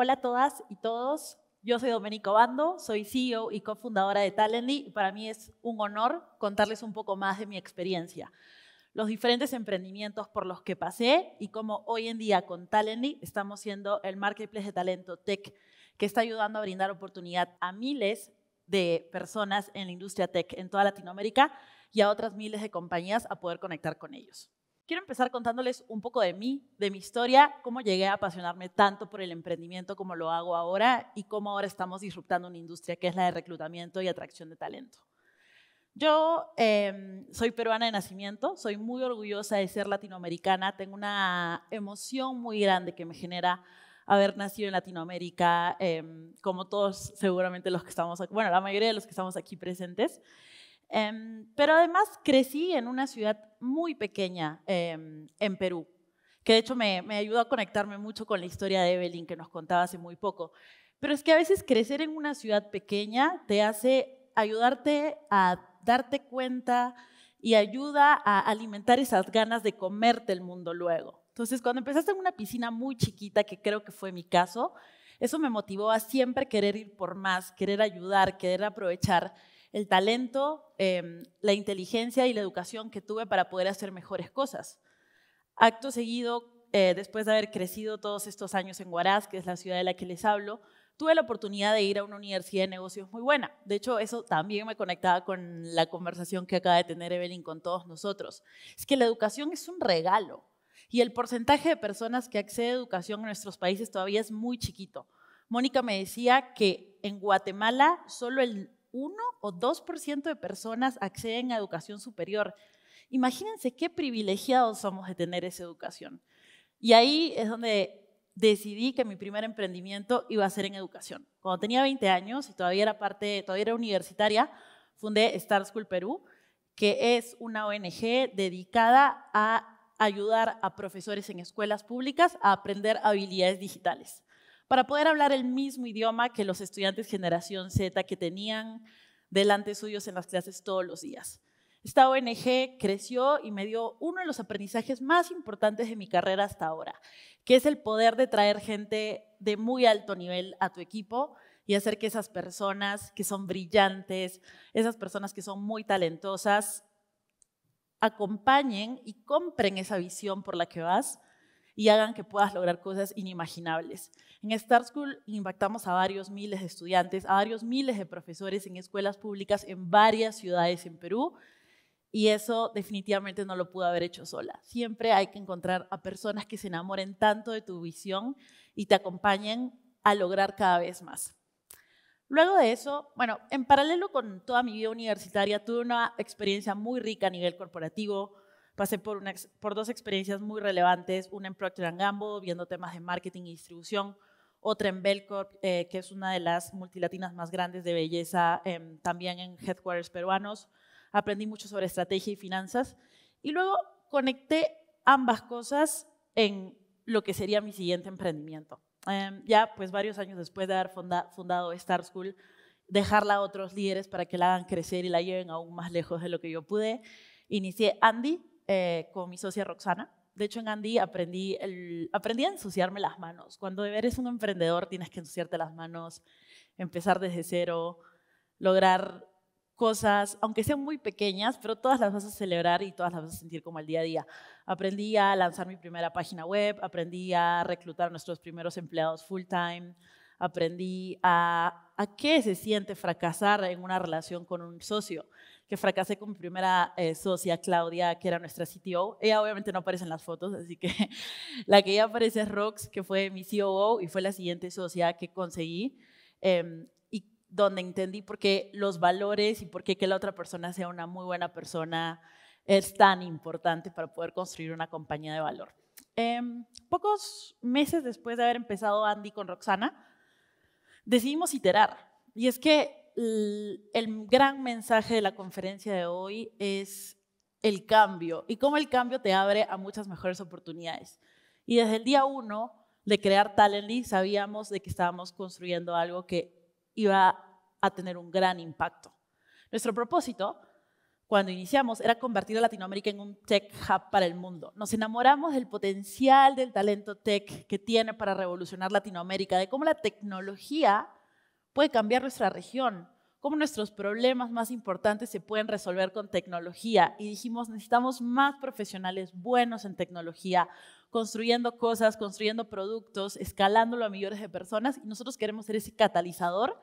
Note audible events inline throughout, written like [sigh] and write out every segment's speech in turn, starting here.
Hola a todas y todos. Yo soy Domenico Bando, soy CEO y cofundadora de Talently y para mí es un honor contarles un poco más de mi experiencia, los diferentes emprendimientos por los que pasé y cómo hoy en día con Talently estamos siendo el marketplace de talento tech que está ayudando a brindar oportunidad a miles de personas en la industria tech en toda Latinoamérica y a otras miles de compañías a poder conectar con ellos. Quiero empezar contándoles un poco de mí, de mi historia, cómo llegué a apasionarme tanto por el emprendimiento como lo hago ahora y cómo ahora estamos disruptando una industria que es la de reclutamiento y atracción de talento. Yo em, soy peruana de nacimiento, soy muy orgullosa de ser latinoamericana, tengo una emoción muy grande que me genera haber nacido en Latinoamérica, em, como todos seguramente los que estamos, aquí, bueno, la mayoría de los que estamos aquí presentes. Em, pero además crecí en una ciudad muy pequeña em, en Perú, que de hecho me, me ayudó a conectarme mucho con la historia de Evelyn que nos contaba hace muy poco. Pero es que a veces crecer en una ciudad pequeña te hace ayudarte a darte cuenta y ayuda a alimentar esas ganas de comerte el mundo luego. Entonces, cuando empezaste en una piscina muy chiquita, que creo que fue mi caso, eso me motivó a siempre querer ir por más, querer ayudar, querer aprovechar el talento, em, la inteligencia y la educación que tuve para poder hacer mejores cosas. Acto seguido, eh, después de haber crecido todos estos años en Huaraz, que es la ciudad de la que les hablo, tuve la oportunidad de ir a una universidad de negocios muy buena. De hecho, eso también me conectaba con la conversación que acaba de tener Evelyn con todos nosotros. Es que la educación es un regalo y el porcentaje de personas que accede a educación en nuestros países todavía es muy chiquito. Mónica me decía que en Guatemala solo el 1 o 2% de personas acceden a educación superior. Imagínense qué privilegiados somos de tener esa educación. Y ahí es donde decidí que mi primer emprendimiento iba a ser en educación. Cuando tenía 20 años y todavía era parte, todavía era universitaria, fundé Star School Perú, que es una ONG dedicada a ayudar a profesores en escuelas públicas a aprender habilidades digitales para poder hablar el mismo idioma que los estudiantes generación Z que tenían delante suyos en las clases todos los días. Esta ONG creció y me dio uno de los aprendizajes más importantes de mi carrera hasta ahora, que es el poder de traer gente de muy alto nivel a tu equipo y hacer que esas personas que son brillantes, esas personas que son muy talentosas, acompañen y compren esa visión por la que vas y hagan que puedas lograr cosas inimaginables. En Star School impactamos a varios miles de estudiantes, a varios miles de profesores en escuelas públicas en varias ciudades en Perú. Y eso definitivamente no lo pudo haber hecho sola. Siempre hay que encontrar a personas que se enamoren tanto de tu visión y te acompañen a lograr cada vez más. Luego de eso, bueno, en paralelo con toda mi vida universitaria, tuve una experiencia muy rica a nivel corporativo. Pasé por, una, por dos experiencias muy relevantes, una en Procter Gamble, viendo temas de marketing y distribución, otra en Belcorp, eh, que es una de las multilatinas más grandes de belleza, em, también en headquarters peruanos. Aprendí mucho sobre estrategia y finanzas. Y luego conecté ambas cosas en lo que sería mi siguiente emprendimiento. Em, ya pues varios años después de haber fundado Star School, dejarla a otros líderes para que la hagan crecer y la lleven aún más lejos de lo que yo pude. Inicié Andy, eh, con mi socia Roxana. De hecho, en Andy aprendí, aprendí a ensuciarme las manos. Cuando eres un emprendedor tienes que ensuciarte las manos, empezar desde cero, lograr cosas, aunque sean muy pequeñas, pero todas las vas a celebrar y todas las vas a sentir como el día a día. Aprendí a lanzar mi primera página web, aprendí a reclutar nuestros primeros empleados full time, aprendí a, a qué se siente fracasar en una relación con un socio, que fracasé con mi primera eh, socia, Claudia, que era nuestra CTO. Ella obviamente no aparece en las fotos, así que [laughs] la que ya aparece es Rox, que fue mi COO y fue la siguiente socia que conseguí. Em, y donde entendí por qué los valores y por qué que la otra persona sea una muy buena persona es tan importante para poder construir una compañía de valor. Em, pocos meses después de haber empezado Andy con Roxana, decidimos iterar. Y es que el gran mensaje de la conferencia de hoy es el cambio y cómo el cambio te abre a muchas mejores oportunidades. Y desde el día uno de crear Talently sabíamos de que estábamos construyendo algo que iba a tener un gran impacto. Nuestro propósito cuando iniciamos era convertir a Latinoamérica en un tech hub para el mundo. Nos enamoramos del potencial del talento tech que tiene para revolucionar Latinoamérica, de cómo la tecnología puede cambiar nuestra región, cómo nuestros problemas más importantes se pueden resolver con tecnología. Y dijimos, necesitamos más profesionales buenos en tecnología, construyendo cosas, construyendo productos, escalándolo a millones de personas. Y nosotros queremos ser ese catalizador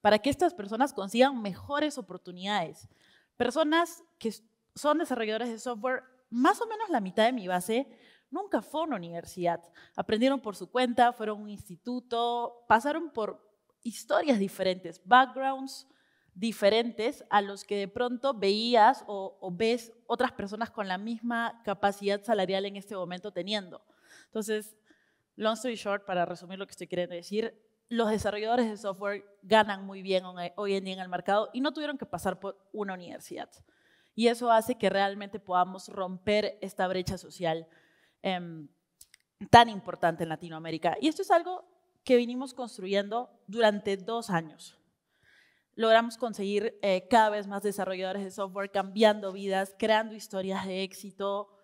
para que estas personas consigan mejores oportunidades. Personas que son desarrolladores de software, más o menos la mitad de mi base, nunca fue a universidad. Aprendieron por su cuenta, fueron a un instituto, pasaron por historias diferentes, backgrounds diferentes a los que de pronto veías o, ves otras personas con la misma capacidad salarial en este momento teniendo. Entonces, long story short, para resumir lo que estoy queriendo decir, los desarrolladores de software ganan muy bien hoy en día en el mercado y no tuvieron que pasar por una universidad. Y eso hace que realmente podamos romper esta brecha social em, tan importante en Latinoamérica. Y esto es algo que vinimos construyendo durante dos años. Logramos conseguir eh, cada vez más desarrolladores de software, cambiando vidas, creando historias de éxito.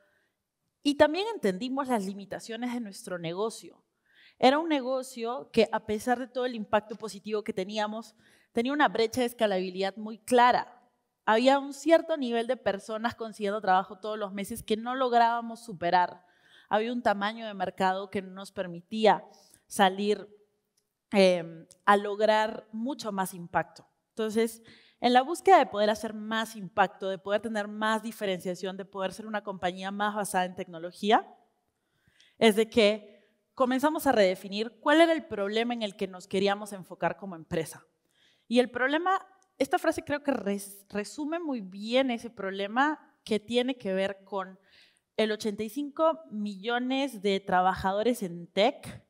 Y también entendimos las limitaciones de nuestro negocio. Era un negocio que, a pesar de todo el impacto positivo que teníamos, tenía una brecha de escalabilidad muy clara. Había un cierto nivel de personas consiguiendo trabajo todos los meses que no lográbamos superar. Había un tamaño de mercado que no nos permitía salir em, a lograr mucho más impacto. Entonces, en la búsqueda de poder hacer más impacto, de poder tener más diferenciación, de poder ser una compañía más basada en tecnología, es de que comenzamos a redefinir cuál era el problema en el que nos queríamos enfocar como empresa. Y el problema, esta frase creo que resume muy bien ese problema que tiene que ver con el 85 millones de trabajadores en tech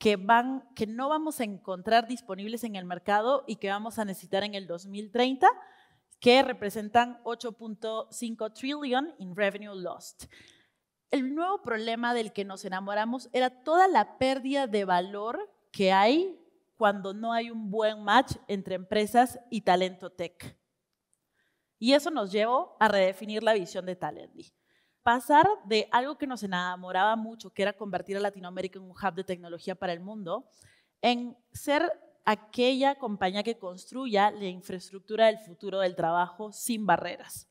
que, van, que no vamos a encontrar disponibles en el mercado y que vamos a necesitar en el 2030, que representan 8.5 trillion in revenue lost. El nuevo problema del que nos enamoramos era toda la pérdida de valor que hay cuando no hay un buen match entre empresas y talento tech. Y eso nos llevó a redefinir la visión de Talently pasar de algo que nos enamoraba mucho, que era convertir a Latinoamérica en un hub de tecnología para el mundo, en ser aquella compañía que construya la infraestructura del futuro del trabajo sin barreras,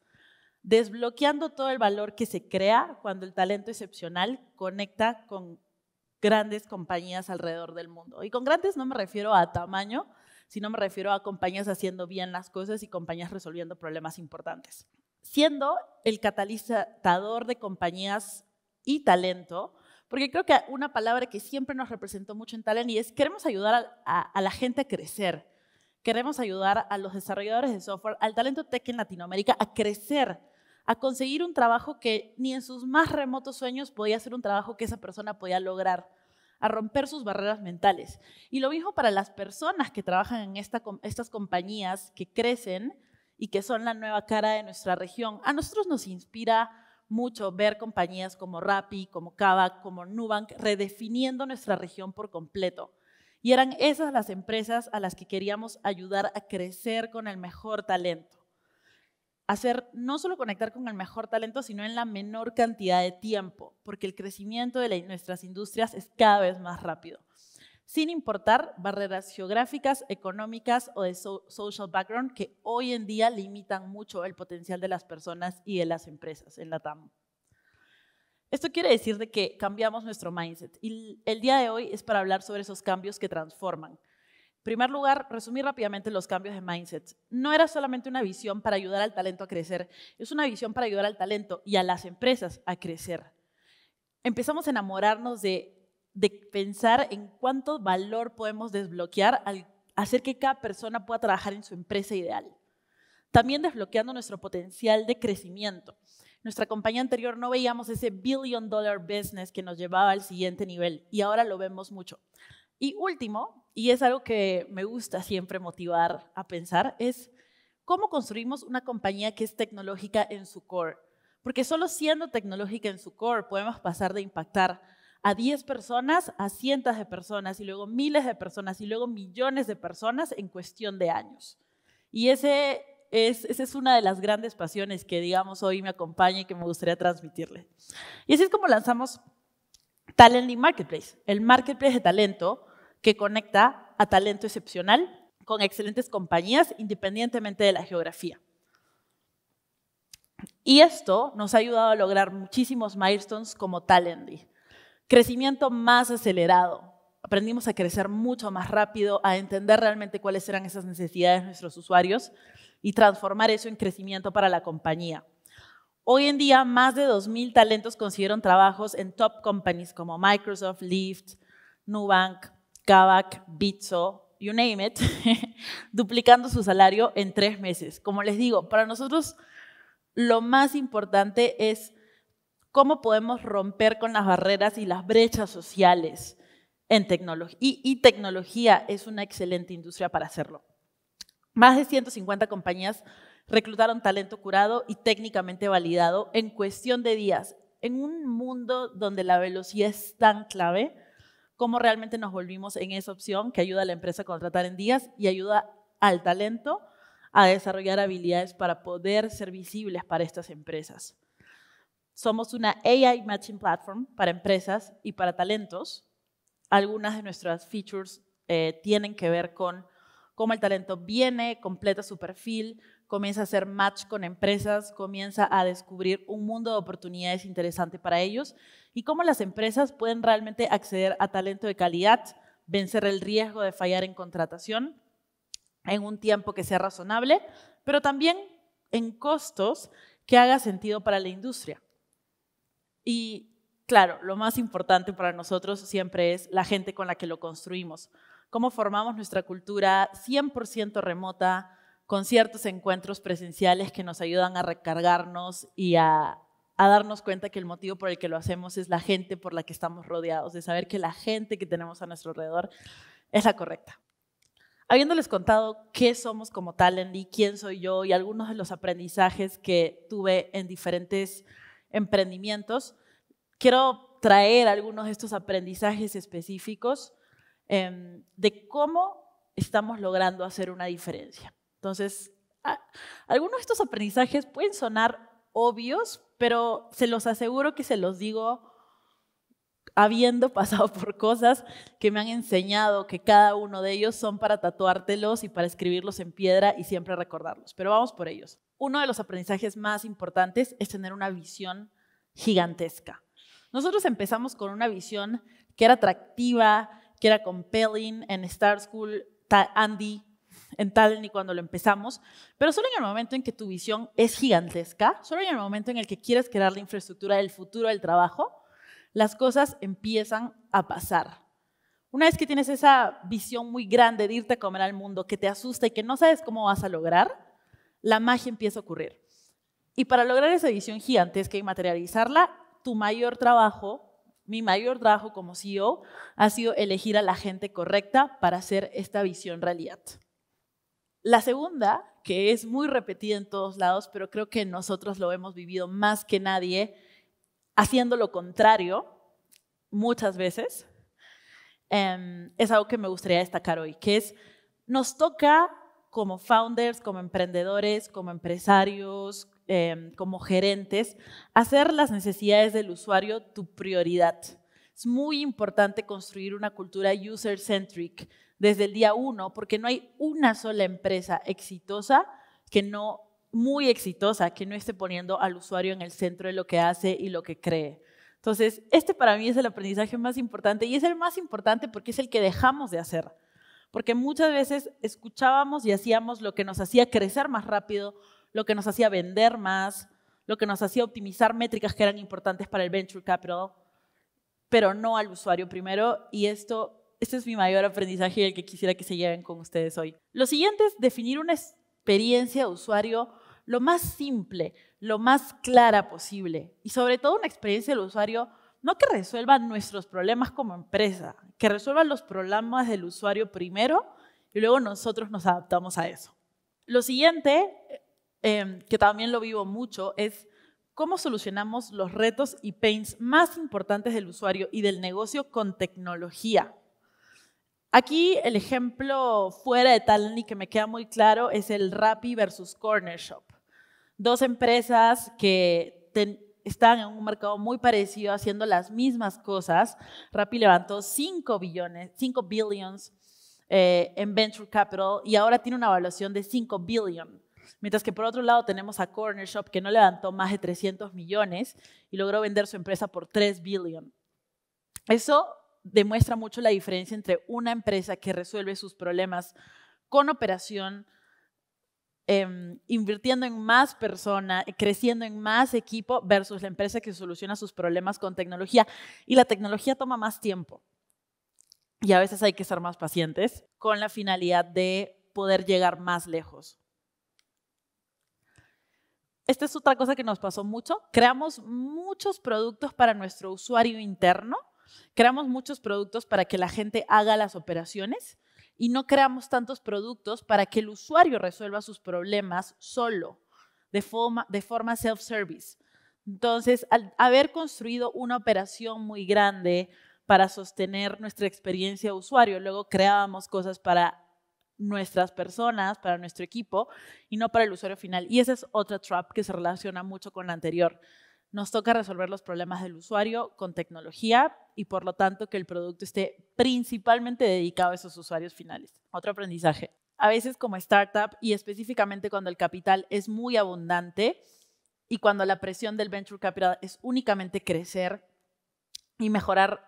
desbloqueando todo el valor que se crea cuando el talento excepcional conecta con grandes compañías alrededor del mundo. Y con grandes no me refiero a tamaño, sino me refiero a compañías haciendo bien las cosas y compañías resolviendo problemas importantes siendo el catalizador de compañías y talento, porque creo que una palabra que siempre nos representó mucho en Talent y es queremos ayudar a, la gente a crecer, queremos ayudar a los desarrolladores de software, al talento tech en Latinoamérica a crecer, a conseguir un trabajo que ni en sus más remotos sueños podía ser un trabajo que esa persona podía lograr, a romper sus barreras mentales. Y lo mismo para las personas que trabajan en estas compañías que crecen, y que son la nueva cara de nuestra región. A nosotros nos inspira mucho ver compañías como Rappi, como Kavak, como Nubank redefiniendo nuestra región por completo. Y eran esas las empresas a las que queríamos ayudar a crecer con el mejor talento. Hacer no solo conectar con el mejor talento, sino en la menor cantidad de tiempo, porque el crecimiento de nuestras industrias es cada vez más rápido sin importar barreras geográficas, económicas o de social background que hoy en día limitan mucho el potencial de las personas y de las empresas en la TAM. Esto quiere decir de que cambiamos nuestro mindset y el día de hoy es para hablar sobre esos cambios que transforman. En primer lugar, resumir rápidamente los cambios de mindset. No era solamente una visión para ayudar al talento a crecer, es una visión para ayudar al talento y a las empresas a crecer. Empezamos a enamorarnos de de pensar en cuánto valor podemos desbloquear al hacer que cada persona pueda trabajar en su empresa ideal. También desbloqueando nuestro potencial de crecimiento. nuestra compañía anterior no veíamos ese billion dollar business que nos llevaba al siguiente nivel y ahora lo vemos mucho. Y último, y es algo que me gusta siempre motivar a pensar, es cómo construimos una compañía que es tecnológica en su core. Porque solo siendo tecnológica en su core podemos pasar de impactar a 10 personas, a cientos de personas y luego miles de personas y luego millones de personas en cuestión de años. Y ese es, esa es una de las grandes pasiones que, digamos, hoy me acompaña y que me gustaría transmitirle. Y así es como lanzamos Talent Marketplace, el marketplace de talento que conecta a talento excepcional con excelentes compañías independientemente de la geografía. Y esto nos ha ayudado a lograr muchísimos milestones como Talently. Crecimiento más acelerado. Aprendimos a crecer mucho más rápido, a entender realmente cuáles eran esas necesidades de nuestros usuarios y transformar eso en crecimiento para la compañía. Hoy en día, más de 2.000 talentos consiguieron trabajos en top companies como Microsoft, Lyft, Nubank, Kavak, Bitso, you name it, [laughs] duplicando su salario en tres meses. Como les digo, para nosotros lo más importante es cómo podemos romper con las barreras y las brechas sociales en tecnología. Y, y, tecnología es una excelente industria para hacerlo. Más de 150 compañías reclutaron talento curado y técnicamente validado en cuestión de días, en un mundo donde la velocidad es tan clave, cómo realmente nos volvimos en esa opción que ayuda a la empresa a contratar en días y ayuda al talento a desarrollar habilidades para poder ser visibles para estas empresas. Somos una AI Matching Platform para empresas y para talentos. Algunas de nuestras features eh, tienen que ver con cómo el talento viene, completa su perfil, comienza a hacer match con empresas, comienza a descubrir un mundo de oportunidades interesante para ellos y cómo las empresas pueden realmente acceder a talento de calidad, vencer el riesgo de fallar en contratación en un tiempo que sea razonable, pero también en costos que haga sentido para la industria. Y claro, lo más importante para nosotros siempre es la gente con la que lo construimos. Cómo formamos nuestra cultura 100% remota, con ciertos encuentros presenciales que nos ayudan a recargarnos y a, darnos cuenta que el motivo por el que lo hacemos es la gente por la que estamos rodeados, de saber que la gente que tenemos a nuestro alrededor es la correcta. Habiéndoles contado qué somos como y quién soy yo y algunos de los aprendizajes que tuve en diferentes emprendimientos, quiero traer algunos de estos aprendizajes específicos em, de cómo estamos logrando hacer una diferencia. Entonces, algunos de estos aprendizajes pueden sonar obvios, pero se los aseguro que se los digo habiendo pasado [laughs] por cosas que me han enseñado que cada uno de ellos son para tatuártelos y para escribirlos en piedra y siempre recordarlos. Pero vamos por ellos. Uno de los aprendizajes más importantes es tener una visión gigantesca. Nosotros empezamos con una visión que era atractiva, que era compelling en Star School, Andy, en tal ni cuando lo empezamos, pero solo en el momento en que tu visión es gigantesca, solo en el momento en el que quieres crear la infraestructura del futuro del trabajo, las cosas empiezan a pasar. Una vez que tienes esa visión muy grande de irte a comer al mundo, que te asusta y que no sabes cómo vas a lograr, la magia empieza a ocurrir. Y para lograr esa visión gigante, gigantesca que materializarla, tu mayor trabajo, mi mayor trabajo como CEO, ha sido elegir a la gente correcta para hacer esta visión realidad. La segunda, que es muy repetida en todos lados, pero creo que nosotros lo hemos vivido más que nadie, haciendo lo contrario muchas veces, em, es algo que me gustaría destacar hoy, que es, nos toca como founders, como emprendedores, como empresarios, em, como gerentes, hacer las necesidades del usuario tu prioridad. Es muy importante construir una cultura user-centric desde el día uno, porque no hay una sola empresa exitosa que no muy exitosa que no esté poniendo al usuario en el centro de lo que hace y lo que cree. Entonces, este para mí es el aprendizaje más importante y es el más importante porque es el que dejamos de hacer. Porque muchas veces escuchábamos y hacíamos lo que nos hacía crecer más rápido, lo que nos hacía vender más, lo que nos hacía optimizar métricas que eran importantes para el venture capital, pero no al usuario primero. Y esto, este es mi mayor aprendizaje y el que quisiera que se lleven con ustedes hoy. Lo siguiente es definir una experiencia de usuario lo más simple, lo más clara posible y sobre todo una experiencia del usuario no que resuelva nuestros problemas como empresa, que resuelva los problemas del usuario primero y luego nosotros nos adaptamos a eso. Lo siguiente, eh, em, que también lo vivo mucho, es cómo solucionamos los retos y pains más importantes del usuario y del negocio con tecnología. Aquí el ejemplo fuera de tal y que me queda muy claro es el Rappi versus Corner Shop. Dos empresas que están en un mercado muy parecido haciendo las mismas cosas. Rappi levantó 5 billones, 5 billions eh, en venture capital y ahora tiene una evaluación de 5 billion. Mientras que por otro lado tenemos a Corner Shop que no levantó más de 300 millones y logró vender su empresa por 3 billion. Eso demuestra mucho la diferencia entre una empresa que resuelve sus problemas con operación, em, invirtiendo en más personas, creciendo en más equipo, versus la empresa que soluciona sus problemas con tecnología. Y la tecnología toma más tiempo. Y a veces hay que ser más pacientes con la finalidad de poder llegar más lejos. Esta es otra cosa que nos pasó mucho. Creamos muchos productos para nuestro usuario interno Creamos muchos productos para que la gente haga las operaciones y no creamos tantos productos para que el usuario resuelva sus problemas solo, de forma, self-service. Entonces, al haber construido una operación muy grande para sostener nuestra experiencia de usuario, luego creábamos cosas para nuestras personas, para nuestro equipo y no para el usuario final. Y esa es otra trap que se relaciona mucho con la anterior nos toca resolver los problemas del usuario con tecnología y por lo tanto que el producto esté principalmente dedicado a esos usuarios finales. Otro aprendizaje. A veces como startup y específicamente cuando el capital es muy abundante y cuando la presión del venture capital es únicamente crecer y mejorar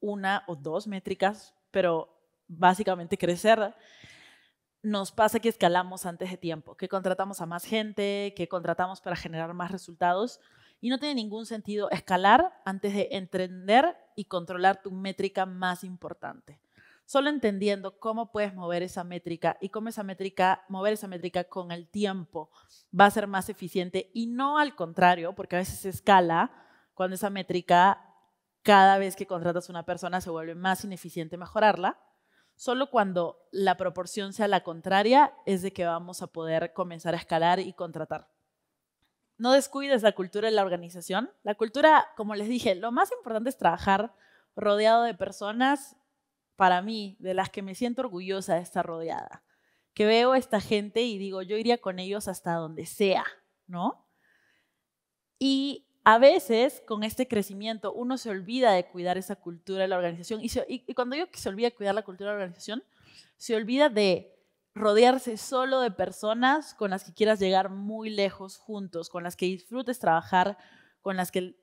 una o dos métricas, pero básicamente crecer, nos pasa que escalamos antes de tiempo, que contratamos a más gente, que contratamos para generar más resultados y no tiene ningún sentido escalar antes de entender y controlar tu métrica más importante. Solo entendiendo cómo puedes mover esa métrica y cómo esa métrica, mover esa métrica con el tiempo va a ser más eficiente y no al contrario, porque a veces se escala cuando esa métrica cada vez que contratas a una persona se vuelve más ineficiente mejorarla Solo cuando la proporción sea la contraria es de que vamos a poder comenzar a escalar y contratar. No descuides la cultura de la organización. La cultura, como les dije, lo más importante es trabajar rodeado de personas, para mí, de las que me siento orgullosa de estar rodeada. Que veo a esta gente y digo, yo iría con ellos hasta donde sea, ¿no? Y a veces con este crecimiento uno se olvida de cuidar esa cultura de la organización. Y, cuando digo que se olvida de cuidar la cultura de la organización, se olvida de rodearse solo de personas con las que quieras llegar muy lejos juntos, con las que disfrutes trabajar, con las que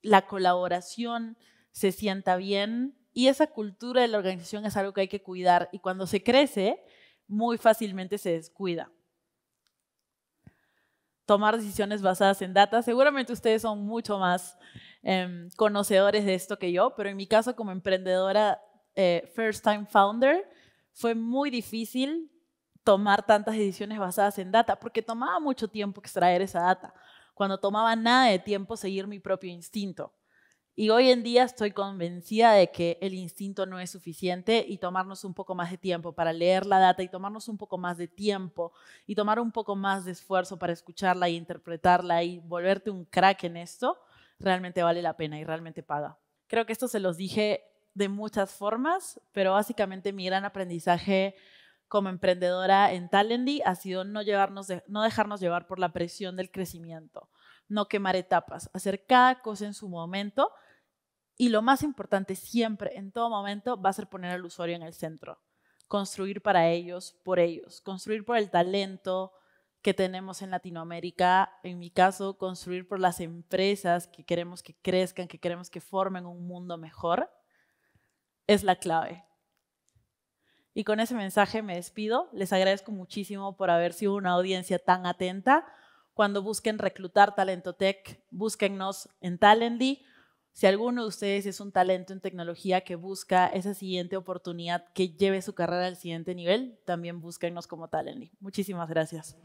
la colaboración se sienta bien. Y esa cultura de la organización es algo que hay que cuidar y cuando se crece, muy fácilmente se descuida tomar decisiones basadas en data. Seguramente ustedes son mucho más em, conocedores de esto que yo, pero en mi caso como emprendedora, eh, first time founder, fue muy difícil tomar tantas decisiones basadas en data, porque tomaba mucho tiempo extraer esa data, cuando tomaba nada de tiempo seguir mi propio instinto. Y hoy en día estoy convencida de que el instinto no es suficiente y tomarnos un poco más de tiempo para leer la data y tomarnos un poco más de tiempo y tomar un poco más de esfuerzo para escucharla y interpretarla y volverte un crack en esto, realmente vale la pena y realmente paga. Creo que esto se los dije de muchas formas, pero básicamente mi gran aprendizaje como emprendedora en Talendy ha sido no, llevarnos no dejarnos llevar por la presión del crecimiento, no quemar etapas, hacer cada cosa en su momento y lo más importante siempre, en todo momento, va a ser poner al usuario en el centro. Construir para ellos, por ellos. Construir por el talento que tenemos en Latinoamérica. En mi caso, construir por las empresas que queremos que crezcan, que queremos que formen un mundo mejor. Es la clave. Y con ese mensaje me despido. Les agradezco muchísimo por haber sido una audiencia tan atenta. Cuando busquen reclutar Talento Tech, búsquennos en Talendy. Si alguno de ustedes es un talento en tecnología que busca esa siguiente oportunidad que lleve su carrera al siguiente nivel, también búsquenos como Talently. Muchísimas gracias.